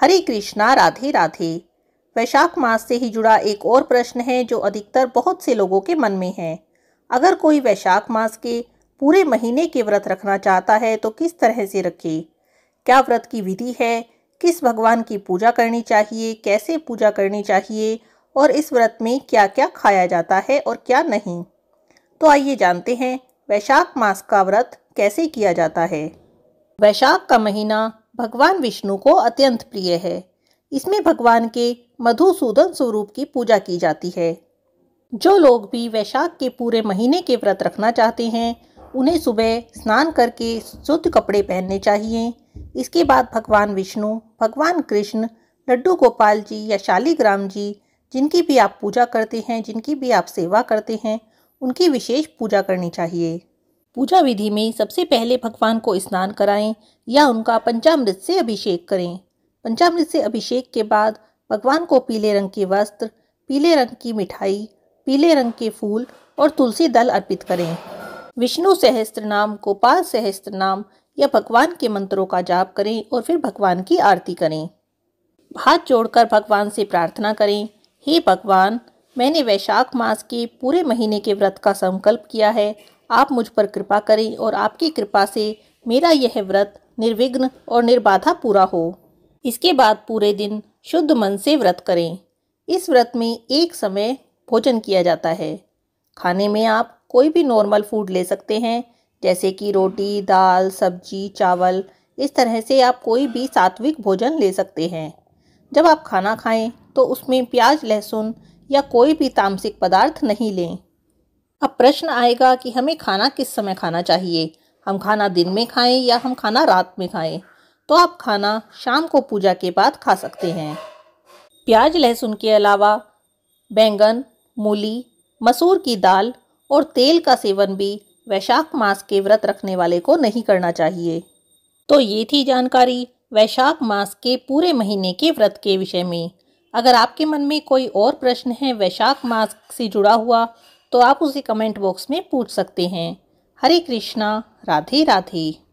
हरे कृष्णा राधे राधे वैशाख मास से ही जुड़ा एक और प्रश्न है जो अधिकतर बहुत से लोगों के मन में है अगर कोई वैशाख मास के पूरे महीने के व्रत रखना चाहता है तो किस तरह से रखे क्या व्रत की विधि है किस भगवान की पूजा करनी चाहिए कैसे पूजा करनी चाहिए और इस व्रत में क्या क्या खाया जाता है और क्या नहीं तो आइए जानते हैं वैशाख मास का व्रत कैसे किया जाता है वैशाख का महीना भगवान विष्णु को अत्यंत प्रिय है इसमें भगवान के मधुसूदन स्वरूप की पूजा की जाती है जो लोग भी वैशाख के पूरे महीने के व्रत रखना चाहते हैं उन्हें सुबह स्नान करके शुद्ध कपड़े पहनने चाहिए इसके बाद भगवान विष्णु भगवान कृष्ण लड्डू गोपाल जी या शालीग्राम जी जिनकी भी आप पूजा करते हैं जिनकी भी आप सेवा करते हैं उनकी विशेष पूजा करनी चाहिए पूजा विधि में सबसे पहले भगवान को स्नान कराएं या उनका पंचामृत से अभिषेक करें पंचामृत से अभिषेक के बाद भगवान को पीले रंग के वस्त्र पीले रंग की मिठाई पीले रंग के फूल और तुलसी दल अर्पित करें विष्णु सहस्त्र नाम गोपाल सहस्त्र नाम या भगवान के मंत्रों का जाप करें और फिर भगवान की आरती करें हाथ जोड़कर भगवान से प्रार्थना करें हे भगवान मैंने वैशाख मास के पूरे महीने के व्रत का संकल्प किया है आप मुझ पर कृपा करें और आपकी कृपा से मेरा यह व्रत निर्विघ्न और निर्बाधा पूरा हो इसके बाद पूरे दिन शुद्ध मन से व्रत करें इस व्रत में एक समय भोजन किया जाता है खाने में आप कोई भी नॉर्मल फूड ले सकते हैं जैसे कि रोटी दाल सब्जी चावल इस तरह से आप कोई भी सात्विक भोजन ले सकते हैं जब आप खाना खाएं तो उसमें प्याज लहसुन या कोई भी तामसिक पदार्थ नहीं लें अब प्रश्न आएगा कि हमें खाना किस समय खाना चाहिए हम खाना दिन में खाएं या हम खाना रात में खाएं तो आप खाना शाम को पूजा के बाद खा सकते हैं प्याज लहसुन के अलावा बैंगन मूली मसूर की दाल और तेल का सेवन भी वैशाख मास के व्रत रखने वाले को नहीं करना चाहिए तो ये थी जानकारी वैशाख मास के पूरे महीने के व्रत के विषय में अगर आपके मन में कोई और प्रश्न है वैशाख मास से जुड़ा हुआ तो आप उसे कमेंट बॉक्स में पूछ सकते हैं हरे कृष्णा राधे राधे